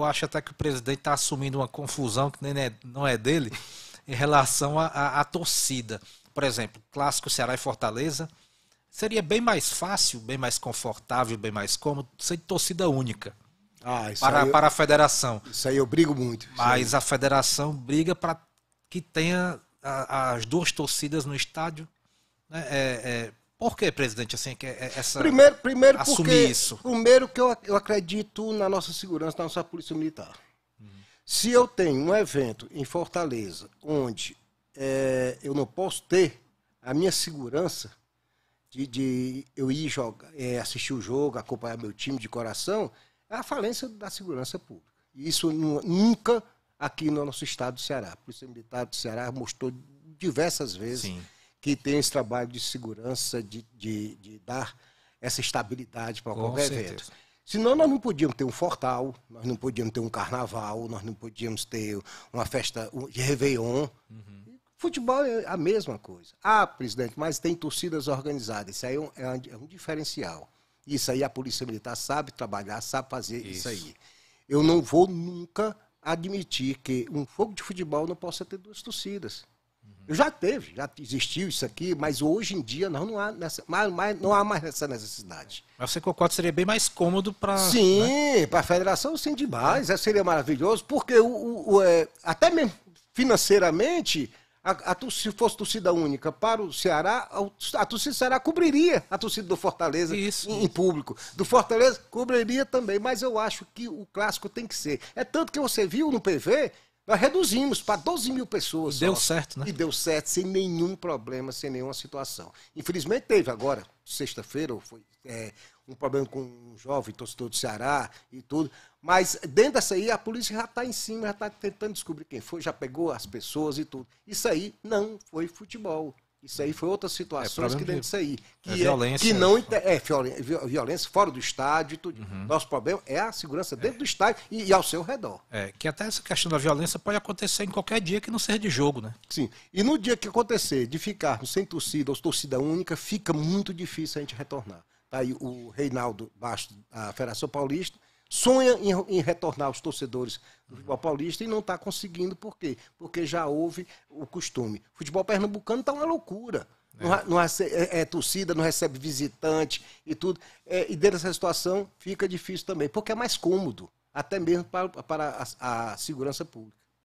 eu acho até que o presidente está assumindo uma confusão que nem é, não é dele em relação à torcida. Por exemplo, clássico Ceará e Fortaleza. Seria bem mais fácil, bem mais confortável, bem mais cômodo sem torcida única. Ah, para, para a federação. Isso aí eu brigo muito. Mas a federação briga para que tenha a, as duas torcidas no estádio. Né? É, é, por que, presidente, assim, que é, é, essa, primeiro, primeiro assumir porque, isso? Primeiro que eu, eu acredito na nossa segurança, na nossa polícia militar. Uhum. Se eu tenho um evento em Fortaleza, onde é, eu não posso ter a minha segurança de, de eu ir jogar, é, assistir o jogo, acompanhar meu time de coração, é a falência da segurança pública. Isso nunca aqui no nosso estado do Ceará. A Polícia Militar do Ceará mostrou diversas vezes. Sim que tem esse trabalho de segurança, de, de, de dar essa estabilidade para qualquer certeza. evento. Senão nós não podíamos ter um fortal, nós não podíamos ter um carnaval, nós não podíamos ter uma festa de Réveillon. Uhum. Futebol é a mesma coisa. Ah, presidente, mas tem torcidas organizadas. Isso aí é, é um, é um diferencial. Isso aí a Polícia Militar sabe trabalhar, sabe fazer isso, isso aí. Eu não vou nunca admitir que um fogo de futebol não possa ter duas torcidas. Já teve, já existiu isso aqui, mas hoje em dia não, não, há, nessa, mais, não há mais essa necessidade. Mas você concorda seria bem mais cômodo para. Sim, né? para a federação, sim, demais. É. Seria maravilhoso, porque o, o, o é, até mesmo financeiramente, a, a, se fosse torcida única para o Ceará, a, a torcida do Ceará cobriria a torcida do Fortaleza isso, em, em, público. Do Fortaleza cobriria também, mas eu acho que o clássico tem que ser. É tanto que você viu no PV nós reduzimos para 12 mil pessoas. Deu certo, né? E deu certo, sem nenhum problema, sem nenhuma situação. Infelizmente teve agora, sexta-feira, foi é, um problema com um jovem torcedor do Ceará e tudo. Mas dentro dessa aí, a polícia já está em cima, já está tentando descobrir quem foi, já pegou as pessoas e tudo. Isso aí não foi futebol. Isso aí foi outras situações é, que dentro disso aí. Que é, é violência. Que né? não, é, violência fora do estádio. Tudo. Uhum. Nosso problema é a segurança dentro é. do estádio e, e, ao seu redor. É, que até essa questão da violência pode acontecer em qualquer dia que não seja de jogo, né? Sim. E no dia que acontecer de ficarmos sem torcida ou torcida única, fica muito difícil a gente retornar. Tá aí o Reinaldo Bastos, da Federação Paulista, sonha em, em, retornar os torcedores do futebol paulista e não está conseguindo. Por quê? Porque já houve o costume. O futebol pernambucano tá uma loucura. É. Não, não é, é, torcida, não recebe visitante e tudo. É, e dentro dessa situação fica difícil também, porque é mais cômodo, até mesmo para, para a, a segurança pública.